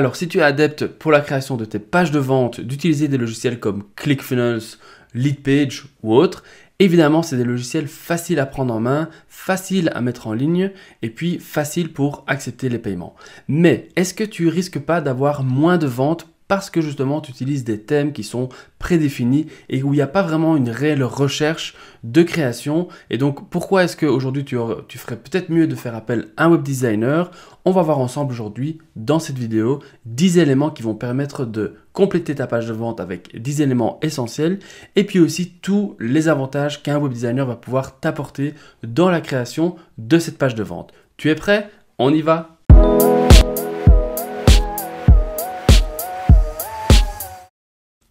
Alors si tu es adepte pour la création de tes pages de vente d'utiliser des logiciels comme ClickFunnels, LeadPage ou autres, évidemment c'est des logiciels faciles à prendre en main, faciles à mettre en ligne et puis faciles pour accepter les paiements. Mais est-ce que tu risques pas d'avoir moins de ventes parce que justement tu utilises des thèmes qui sont prédéfinis et où il n'y a pas vraiment une réelle recherche de création. Et donc pourquoi est-ce qu'aujourd'hui tu, tu ferais peut-être mieux de faire appel à un web designer On va voir ensemble aujourd'hui dans cette vidéo 10 éléments qui vont permettre de compléter ta page de vente avec 10 éléments essentiels et puis aussi tous les avantages qu'un web designer va pouvoir t'apporter dans la création de cette page de vente. Tu es prêt On y va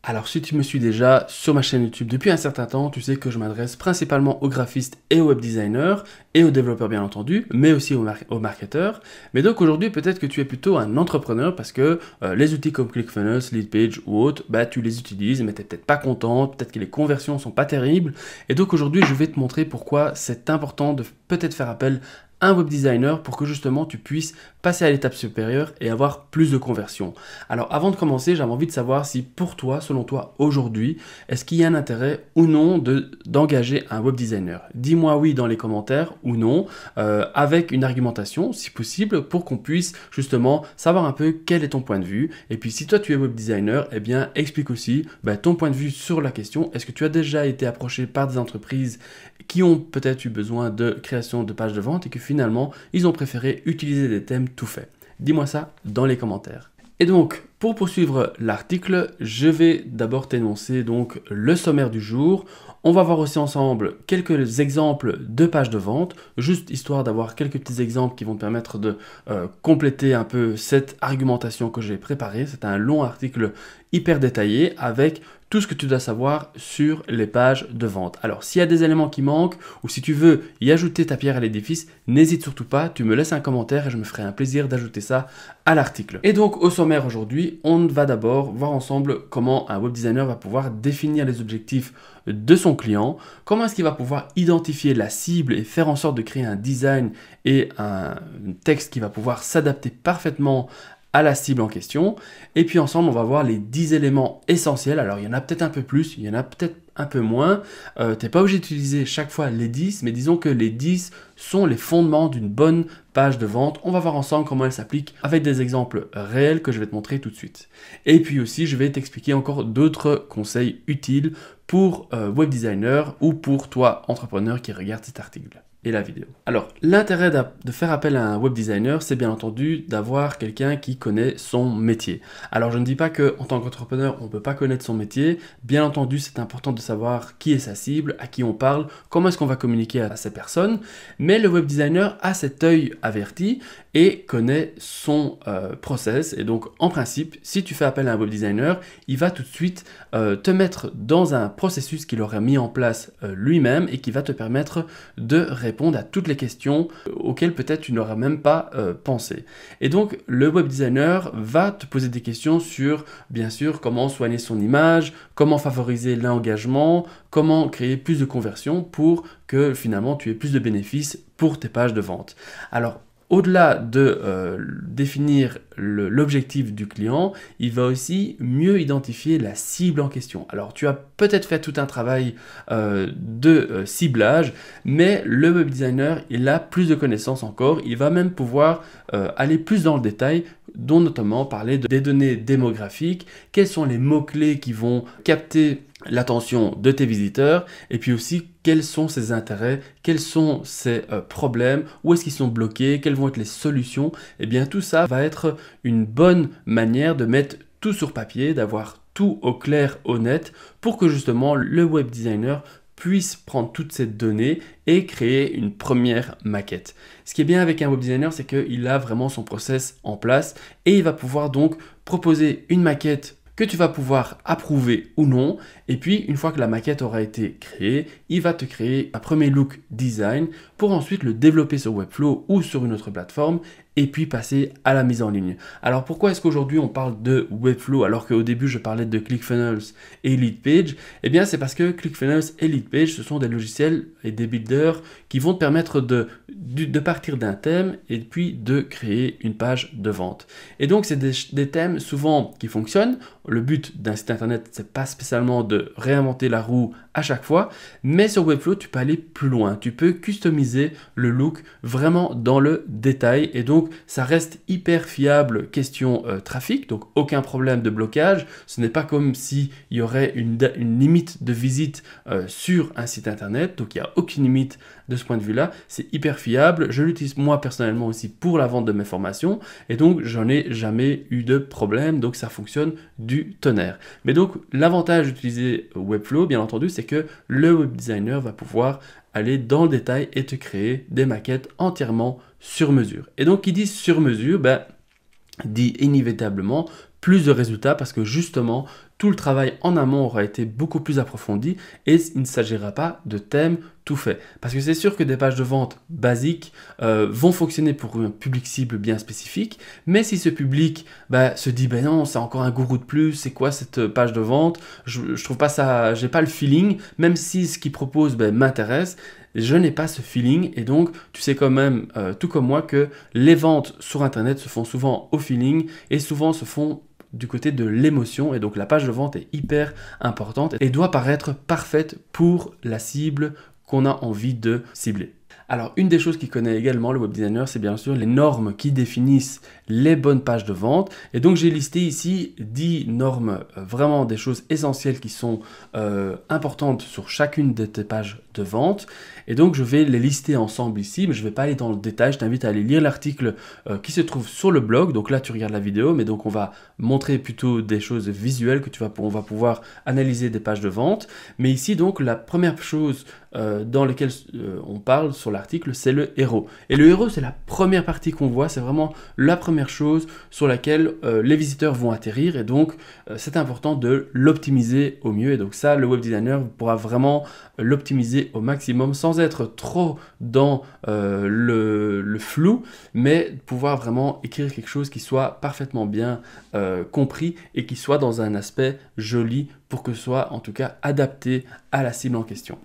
Alors si tu me suis déjà sur ma chaîne YouTube depuis un certain temps, tu sais que je m'adresse principalement aux graphistes et aux web designers et aux développeurs bien entendu, mais aussi aux, marketeurs. Mais donc aujourd'hui peut-être que tu es plutôt un entrepreneur parce que euh, les outils comme ClickFunnels, LeadPage ou autres, bah, tu les utilises mais tu n'es peut-être pas content, peut-être que les conversions sont pas terribles. Et donc aujourd'hui je vais te montrer pourquoi c'est important de peut-être faire appel un web designer pour que justement tu puisses passer à l'étape supérieure et avoir plus de conversion. Alors avant de commencer, j'avais envie de savoir si pour toi, selon toi aujourd'hui, est-ce qu'il y a un intérêt ou non de, d'engager un web designer Dis-moi oui dans les commentaires ou non, euh, avec une argumentation si possible pour qu'on puisse justement savoir un peu quel est ton point de vue. Et puis si toi tu es web designer, eh bien explique aussi bah, ton point de vue sur la question. Est-ce que tu as déjà été approché par des entreprises qui ont peut-être eu besoin de création de pages de vente et que finalement, ils ont préféré utiliser des thèmes tout faits. Dis-moi ça dans les commentaires. Et donc, pour poursuivre l'article, je vais d'abord t'énoncer donc le sommaire du jour. On va voir aussi ensemble quelques exemples de pages de vente, juste histoire d'avoir quelques petits exemples qui vont te permettre de euh, compléter un peu cette argumentation que j'ai préparée. C'est un long article hyper détaillé avec tout ce que tu dois savoir sur les pages de vente. Alors s'il y a des éléments qui manquent ou si tu veux y ajouter ta pierre à l'édifice, n'hésite surtout pas, tu me laisses un commentaire et je me ferai un plaisir d'ajouter ça à l'article. Et donc au sommaire aujourd'hui, on va d'abord voir ensemble comment un web designer va pouvoir définir les objectifs de son client, comment est-ce qu'il va pouvoir identifier la cible et faire en sorte de créer un design et un texte qui va pouvoir s'adapter parfaitement à la cible en question. Et puis ensemble, on va voir les 10 éléments essentiels. Alors, il y en a peut-être un peu plus, il y en a peut-être un peu moins. Euh, t'es tu n'es pas obligé d'utiliser chaque fois les 10, mais disons que les 10 sont les fondements d'une bonne page de vente. On va voir ensemble comment elle s'applique avec des exemples réels que je vais te montrer tout de suite. Et puis aussi, je vais t'expliquer encore d'autres conseils utiles pour euh, web designer ou pour toi, entrepreneur qui regarde cet article la vidéo. Alors, l'intérêt de faire appel à un web designer, c'est bien entendu d'avoir quelqu'un qui connaît son métier. Alors, je ne dis pas que en tant qu'entrepreneur, on ne peut pas connaître son métier. Bien entendu, c'est important de savoir qui est sa cible, à qui on parle, comment est-ce qu'on va communiquer à ces personnes. Mais le web designer a cet œil averti et connaît son euh, process. Et donc, en principe, si tu fais appel à un web designer, il va tout de suite euh, te mettre dans un processus qu'il aurait mis en place euh, lui-même et qui va te permettre de répondre à toutes les questions euh, auxquelles peut-être tu n'aurais même pas euh, pensé. Et donc le web designer va te poser des questions sur bien sûr comment soigner son image, comment favoriser l'engagement, comment créer plus de conversions pour que finalement tu aies plus de bénéfices pour tes pages de vente. Alors au-delà de euh, définir l'objectif du client, il va aussi mieux identifier la cible en question. Alors tu as peut-être fait tout un travail euh, de euh, ciblage, mais le web designer, il a plus de connaissances encore, il va même pouvoir aller plus dans le détail dont notamment parler des données démographiques, quels sont les mots-clés qui vont capter l'attention de tes visiteurs, et puis aussi quels sont ses intérêts, quels sont ses euh, problèmes, où est-ce qu'ils sont bloqués, quelles vont être les solutions, et eh bien tout ça va être une bonne manière de mettre tout sur papier, d'avoir tout au clair, honnête, pour que justement le web designer puisse prendre toute cette donnée et créer une première maquette. Ce qui est bien avec un web designer, c'est qu'il a vraiment son process en place et il va pouvoir donc proposer une maquette que tu vas pouvoir approuver ou non et puis, une fois que la maquette aura été créée, il va te créer un premier look design pour ensuite le développer sur Webflow ou sur une autre plateforme et puis passer à la mise en ligne. Alors pourquoi est-ce qu'aujourd'hui on parle de Webflow alors qu'au début je parlais de ClickFunnels et LeadPage Eh bien c'est parce que ClickFunnels et LeadPage ce sont des logiciels et des builders qui vont te permettre de, partir d'un thème et puis de créer une page de vente. Et donc c'est des, thèmes souvent qui fonctionnent. Le but d'un site internet c'est pas spécialement de réinventer la roue à chaque fois, mais sur Webflow, tu peux aller plus loin. Tu peux customiser le look vraiment dans le détail et donc ça reste hyper fiable question euh, trafic, donc aucun problème de blocage. Ce n'est pas comme si il y aurait une, limite de visite euh, sur un site internet, donc il n'y a aucune limite de ce point de vue-là. C'est hyper fiable. Je l'utilise moi personnellement aussi pour la vente de mes formations et donc j'en ai jamais eu de problème, donc ça fonctionne du tonnerre. Mais donc l'avantage d'utiliser Webflow, bien entendu, c'est que le web designer va pouvoir aller dans le détail et te créer des maquettes entièrement sur mesure. Et donc, qui dit sur mesure, ben, dit inévitablement plus de résultats parce que justement tout le travail en amont aura été beaucoup plus approfondi et il ne s'agira pas de thème tout fait. Parce que c'est sûr que des pages de vente basiques euh, vont fonctionner pour un public cible bien spécifique, mais si ce public bah, se dit ben non, c'est encore un gourou de plus, c'est quoi cette euh, page de vente je, je, trouve pas ça, j'ai pas le feeling, même si ce qu'il propose bah, m'intéresse, je n'ai pas ce feeling et donc tu sais quand même, euh, tout comme moi, que les ventes sur internet se font souvent au feeling et souvent se font du côté de l'émotion et donc la page de vente est hyper importante et doit paraître parfaite pour la cible qu'on a envie de cibler. Alors, une des choses qu'il connaît également, le web designer, c'est bien sûr les normes qui définissent les bonnes pages de vente. Et donc, j'ai listé ici 10 normes, euh, vraiment des choses essentielles qui sont euh, importantes sur chacune de tes pages de vente. Et donc, je vais les lister ensemble ici, mais je ne vais pas aller dans le détail. Je t'invite à aller lire l'article euh, qui se trouve sur le blog. Donc là, tu regardes la vidéo, mais donc on va montrer plutôt des choses visuelles que tu vas, on va pouvoir analyser des pages de vente. Mais ici, donc, la première chose dans laquelle on parle sur la c'est le héros. Et le héros, c'est la première partie qu'on voit, c'est vraiment la première chose sur laquelle euh, les visiteurs vont atterrir, et donc euh, c'est important de l'optimiser au mieux, et donc ça, le web designer pourra vraiment l'optimiser au maximum sans être trop dans euh, le, flou, mais pouvoir vraiment écrire quelque chose qui soit parfaitement bien compris et qui soit dans un aspect joli pour que ce soit en tout cas adapté à la cible en question.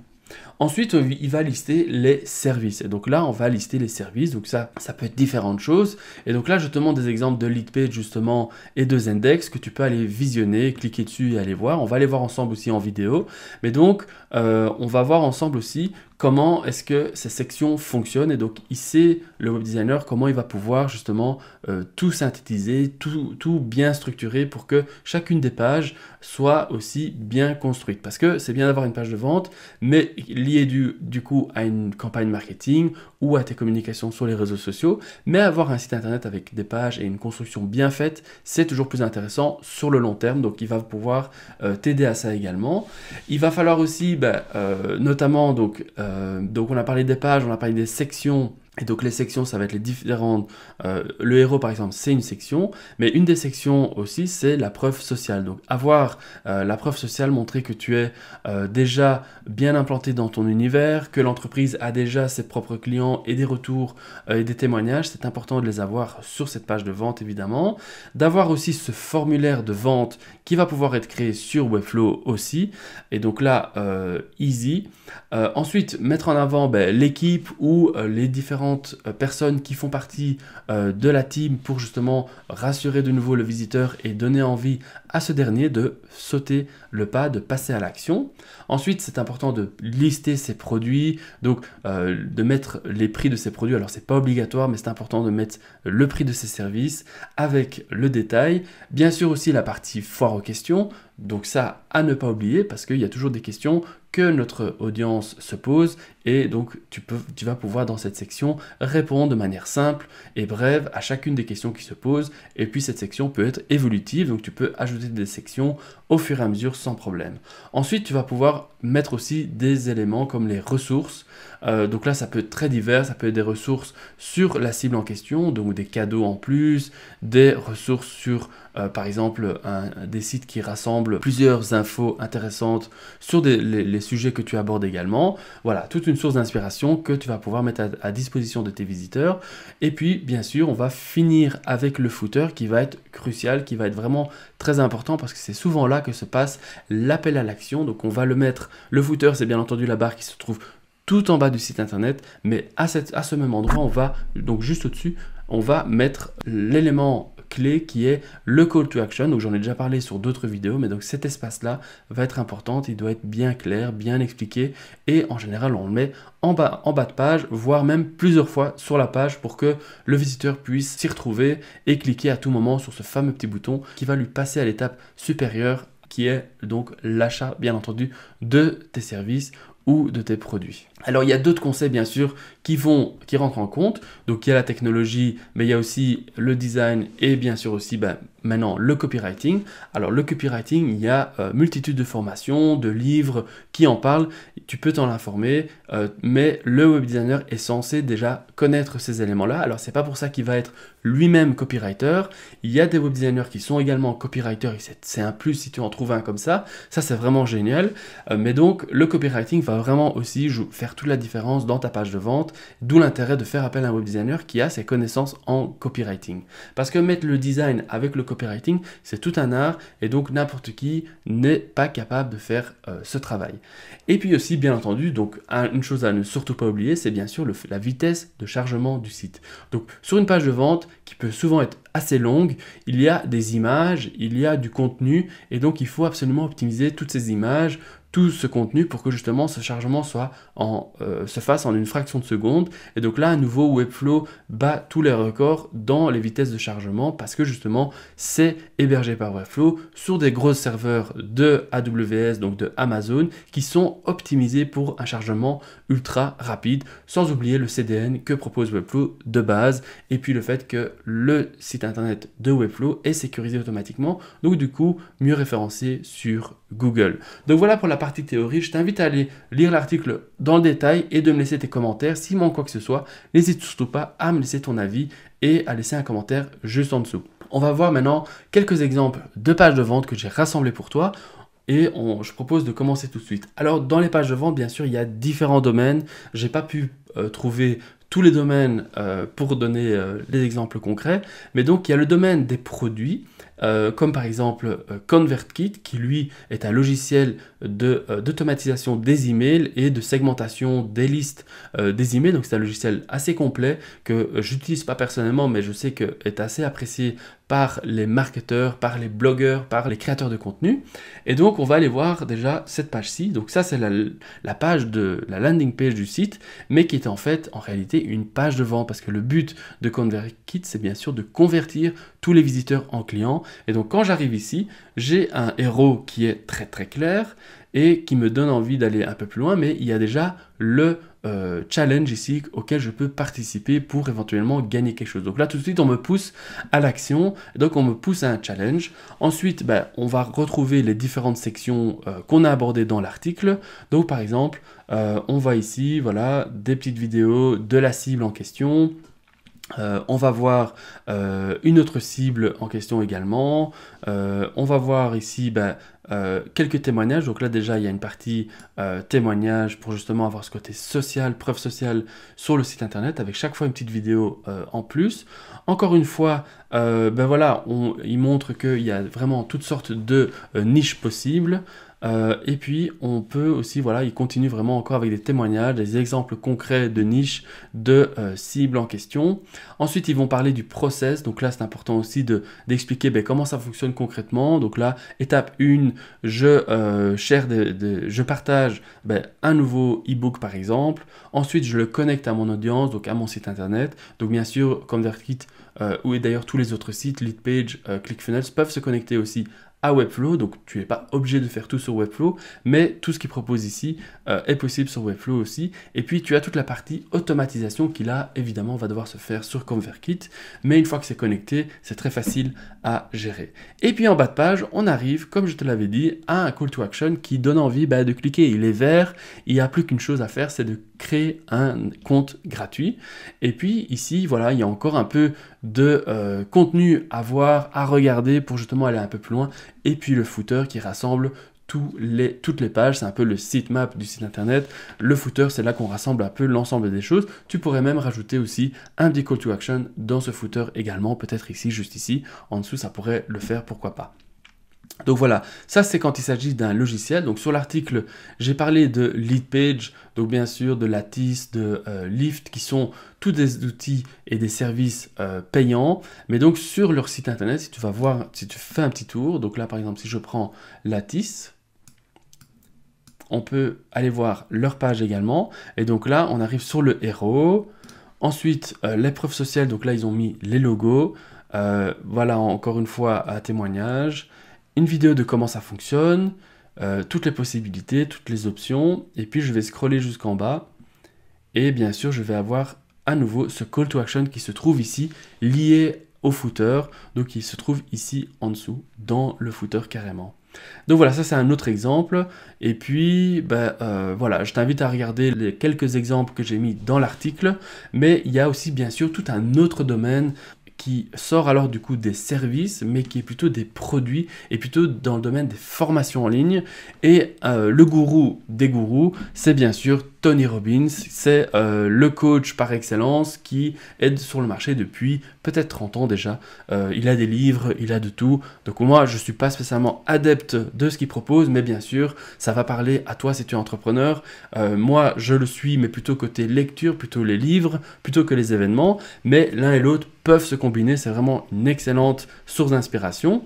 Ensuite, il va lister les services. Et donc là, on va lister les services. Donc ça, ça peut être différentes choses. Et donc là, je te montre des exemples de lead page justement et de Zendex que tu peux aller visionner, cliquer dessus et aller voir. On va les voir ensemble aussi en vidéo. Mais donc, euh, on va voir ensemble aussi comment est-ce que ces sections fonctionnent. Et donc, il sait, le web designer, comment il va pouvoir justement euh, tout synthétiser, tout, bien structurer pour que chacune des pages soit aussi bien construite. Parce que c'est bien d'avoir une page de vente, mais lié du, du coup à une campagne marketing ou à tes communications sur les réseaux sociaux, mais avoir un site internet avec des pages et une construction bien faite, c'est toujours plus intéressant sur le long terme, donc il va pouvoir euh, t'aider à ça également. Il va falloir aussi, bah, euh, notamment, donc, euh, donc on a parlé des pages, on a parlé des sections, et donc les sections, ça va être les différentes... Euh, le héros, par exemple, c'est une section, mais une des sections aussi, c'est la preuve sociale. Donc avoir euh, la preuve sociale, montrer que tu es euh, déjà bien implanté dans ton univers, que l'entreprise a déjà ses propres clients et des retours et des témoignages, c'est important de les avoir sur cette page de vente, évidemment. D'avoir aussi ce formulaire de vente qui va pouvoir être créé sur Webflow aussi. Et donc là, euh, easy. Euh, ensuite, mettre en avant ben, l'équipe ou euh, les différentes personnes qui font partie de la team pour justement rassurer de nouveau le visiteur et donner envie à ce dernier de sauter le pas, de passer à l'action. Ensuite, c'est important de lister ses produits, donc de mettre les prix de ses produits. Alors, ce n'est pas obligatoire, mais c'est important de mettre le prix de ses services avec le détail. Bien sûr aussi la partie format questions. Donc ça, à ne pas oublier, parce qu'il y a toujours des questions que notre audience se pose et donc, tu, peux, tu vas pouvoir dans cette section répondre de manière simple et brève à chacune des questions qui se posent. Et puis, cette section peut être évolutive, donc tu peux ajouter des sections au fur et à mesure sans problème. Ensuite, tu vas pouvoir mettre aussi des éléments comme les ressources. Euh, donc là, ça peut être très divers, ça peut être des ressources sur la cible en question, donc des cadeaux en plus, des ressources sur, euh, par exemple, un, des sites qui rassemblent plusieurs infos intéressantes sur des, les, sujets que tu abordes également. Voilà, toute une source d'inspiration que tu vas pouvoir mettre à, disposition de tes visiteurs. Et puis, bien sûr, on va finir avec le footer qui va être crucial, qui va être vraiment très important parce que c'est souvent là que se passe l'appel à l'action. Donc, on va le mettre. Le footer, c'est bien entendu la barre qui se trouve tout en bas du site internet, mais à, cette, à ce même endroit, on va donc juste au-dessus, on va mettre l'élément clé qui est le call to action. Donc j'en ai déjà parlé sur d'autres vidéos, mais donc cet espace-là va être important, il doit être bien clair, bien expliqué, et en général on le met en bas, en bas de page, voire même plusieurs fois sur la page pour que le visiteur puisse s'y retrouver et cliquer à tout moment sur ce fameux petit bouton qui va lui passer à l'étape supérieure qui est donc l'achat bien entendu de tes services ou de tes produits. Alors il y a d'autres conseils bien sûr qui vont, qui rentrent en compte. Donc il y a la technologie, mais il y a aussi le design et bien sûr aussi ben, maintenant le copywriting. Alors le copywriting, il y a euh, multitude de formations, de livres qui en parlent. Tu peux t'en informer, euh, mais le web designer est censé déjà connaître ces éléments-là. Alors c'est pas pour ça qu'il va être lui-même copywriter. Il y a des web designers qui sont également copywriters. C'est un plus si tu en trouves un comme ça. Ça c'est vraiment génial. Euh, mais donc le copywriting va vraiment aussi faire toute la différence dans ta page de vente, d'où l'intérêt de faire appel à un web designer qui a ses connaissances en copywriting. Parce que mettre le design avec le copywriting, c'est tout un art et donc n'importe qui n'est pas capable de faire euh, ce travail. Et puis aussi, bien entendu, donc une chose à ne surtout pas oublier, c'est bien sûr la vitesse de chargement du site. Donc sur une page de vente qui peut souvent être assez longue, il y a des images, il y a du contenu et donc il faut absolument optimiser toutes ces images, tout ce contenu pour que justement ce chargement soit en, euh, se fasse en une fraction de seconde. Et donc là, à nouveau, Webflow bat tous les records dans les vitesses de chargement parce que justement, c'est hébergé par Webflow sur des gros serveurs de AWS, donc de Amazon, qui sont optimisés pour un chargement ultra rapide, sans oublier le CDN que propose Webflow de base, et puis le fait que le site internet de Webflow est sécurisé automatiquement, donc du coup, mieux référencé sur Google. Donc voilà pour la partie théorie, je t'invite à aller lire l'article dans le détail et de me laisser tes commentaires. S'il manque quoi que ce soit, n'hésite surtout pas à me laisser ton avis et à laisser un commentaire juste en dessous. On va voir maintenant quelques exemples de pages de vente que j'ai rassemblées pour toi et on, je propose de commencer tout de suite. Alors dans les pages de vente, bien sûr, il y a différents domaines. J'ai pas pu euh, trouver tous les domaines euh, pour donner euh, les exemples concrets, mais donc il y a le domaine des produits, euh, comme par exemple euh, ConvertKit, qui lui est un logiciel euh, d'automatisation de, des emails et de segmentation des listes des emails. Donc c'est un logiciel assez complet que j'utilise pas personnellement, mais je sais que est assez apprécié par les marketeurs, par les blogueurs, par les créateurs de contenu. Et donc on va aller voir déjà cette page-ci. Donc ça c'est la, page de la landing page du site, mais qui est en fait en réalité une page de vente parce que le but de ConvertKit c'est bien sûr de convertir tous les visiteurs en clients. Et donc quand j'arrive ici, j'ai un héros qui est très très clair et qui me donne envie d'aller un peu plus loin, mais il y a déjà le euh, challenge ici auquel je peux participer pour éventuellement gagner quelque chose. Donc là tout de suite on me pousse à l'action, donc on me pousse à un challenge. Ensuite ben, on va retrouver les différentes sections euh, qu'on a abordées dans l'article. Donc par exemple euh, on voit ici voilà des petites vidéos de la cible en question. on va voir une autre cible en question également. on va voir ici ben, euh, quelques témoignages. Donc là déjà, il y a une partie témoignages euh, témoignage pour justement avoir ce côté social, preuve sociale sur le site internet, avec chaque fois une petite vidéo euh, en plus. Encore une fois, ben voilà, on, il montre qu'il y a vraiment toutes sortes de niches possibles. Euh, et puis, on peut aussi, voilà, il continuent vraiment encore avec des témoignages, des exemples concrets de niches, de euh, cibles en question. Ensuite, ils vont parler du process. Donc là, c'est important aussi d'expliquer ben, comment ça fonctionne concrètement. Donc là, étape 1, je, euh, je partage ben, un nouveau e-book, par exemple. Ensuite, je le connecte à mon audience, donc à mon site internet. Donc bien sûr, ConvertKit euh, où et d'ailleurs tous les autres sites, Leadpage, euh, ClickFunnels, peuvent se connecter aussi à Webflow, donc tu n'es pas obligé de faire tout sur Webflow, mais tout ce qu'il propose ici euh, est possible sur Webflow aussi. Et puis tu as toute la partie automatisation qui là, évidemment, va devoir se faire sur ConvertKit, mais une fois que c'est connecté, c'est très facile à gérer. Et puis en bas de page, on arrive, comme je te l'avais dit, à un call to action qui donne envie bah, de cliquer. Il est vert, il n'y a plus qu'une chose à faire, c'est de créer un compte gratuit. Et puis ici, voilà, il y a encore un peu de euh, contenu à voir, à regarder pour justement aller un peu plus loin. Et puis le footer qui rassemble toutes les pages, c'est un peu le sitemap du site internet. Le footer, c'est là qu'on rassemble un peu l'ensemble des choses. Tu pourrais même rajouter aussi un call to action dans ce footer également, peut-être ici, juste ici. En dessous, ça pourrait le faire, pourquoi pas. Donc voilà, ça c'est quand il s'agit d'un logiciel. Donc sur l'article, j'ai parlé de Leadpage, donc bien sûr de Lattice, de euh, Lyft, Lift, qui sont tous des outils et des services euh, payants. Mais donc sur leur site internet, si tu vas voir, si tu fais un petit tour, donc là par exemple si je prends Lattice, on peut aller voir leur page également. Et donc là, on arrive sur le héros. Ensuite, euh, l'épreuve sociale, donc là ils ont mis les logos. voilà encore une fois à témoignage une vidéo de comment ça fonctionne, euh, toutes les possibilités, toutes les options, et puis je vais scroller jusqu'en bas, et bien sûr je vais avoir à nouveau ce call to action qui se trouve ici, lié au footer, donc il se trouve ici en dessous, dans le footer carrément. Donc voilà, ça c'est un autre exemple. Et puis, ben, euh, voilà, je t'invite à regarder les quelques exemples que j'ai mis dans l'article. Mais il y a aussi bien sûr tout un autre domaine qui sort alors du coup des services, mais qui est plutôt des produits et plutôt dans le domaine des formations en ligne. Et euh, le gourou des gourous, c'est bien sûr Tony Robbins, c'est euh, le coach par excellence qui aide sur le marché depuis peut-être 30 ans déjà. Euh, il a des livres, il a de tout. Donc moi, je ne suis pas spécialement adepte de ce qu'il propose, mais bien sûr, ça va parler à toi si tu es entrepreneur. moi, je le suis, mais plutôt côté lecture, plutôt les livres, plutôt que les événements. Mais l'un et l'autre peuvent se combiner. C'est vraiment une excellente source d'inspiration.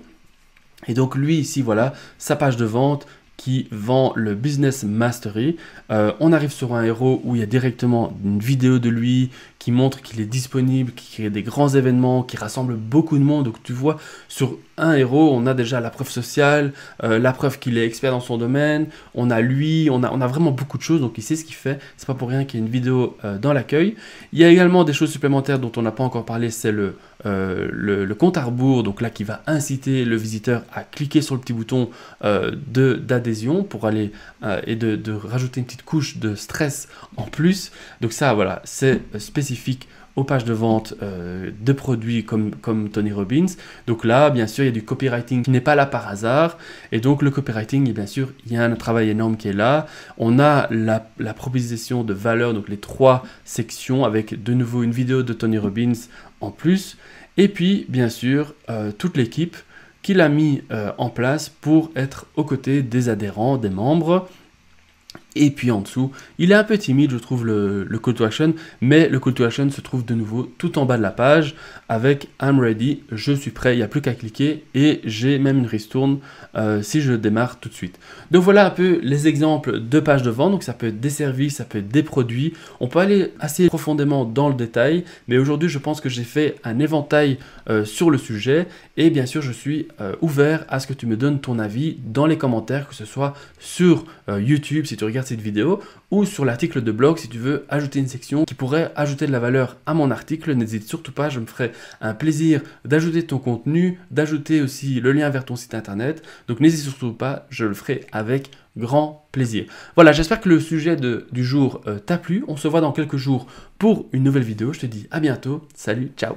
Et donc lui ici, voilà, sa page de vente, qui vend le Business Mastery. Euh, on arrive sur un héros où il y a directement une vidéo de lui qui montre qu'il est disponible, qui crée des grands événements, qui rassemble beaucoup de monde. Donc tu vois, sur un héros, on a déjà la preuve sociale, euh, la preuve qu'il est expert dans son domaine, on a lui, on a, on a vraiment beaucoup de choses, donc il sait ce qu'il fait. C'est pas pour rien qu'il y ait une vidéo euh, dans l'accueil. Il y a également des choses supplémentaires dont on n'a pas encore parlé, c'est le euh, le, compte à rebours, donc là qui va inciter le visiteur à cliquer sur le petit bouton euh, d'adhésion pour aller euh, et de, rajouter une petite couche de stress en plus. Donc ça, voilà, c'est spécifique aux pages de vente de produits comme, comme Tony Robbins. Donc là, bien sûr, il y a du copywriting qui n'est pas là par hasard. Et donc le copywriting, bien sûr, il y a un travail énorme qui est là. On a la, la proposition de valeur, donc les trois sections avec de nouveau une vidéo de Tony Robbins en plus. Et puis, bien sûr, euh, toute l'équipe qu'il a mis euh, en place pour être aux côtés des adhérents, des membres, et puis en dessous, il est un peu timide, je trouve, le, le, call to action, mais le call to action se trouve de nouveau tout en bas de la page avec I'm ready, je suis prêt, il n'y a plus qu'à cliquer et j'ai même une ristourne euh, si je démarre tout de suite. Donc voilà un peu les exemples de pages de vente. Donc ça peut être des services, ça peut être des produits. On peut aller assez profondément dans le détail, mais aujourd'hui, je pense que j'ai fait un éventail euh, sur le sujet et bien sûr, je suis euh, ouvert à ce que tu me donnes ton avis dans les commentaires, que ce soit sur YouTube si tu regardes cette vidéo, ou sur l'article de blog si tu veux ajouter une section qui pourrait ajouter de la valeur à mon article, n'hésite surtout pas, je me ferai un plaisir d'ajouter ton contenu, d'ajouter aussi le lien vers ton site internet. Donc n'hésite surtout pas, je le ferai avec grand plaisir. Voilà, j'espère que le sujet de, du jour euh, t'a plu. On se voit dans quelques jours pour une nouvelle vidéo. Je te dis à bientôt. Salut, ciao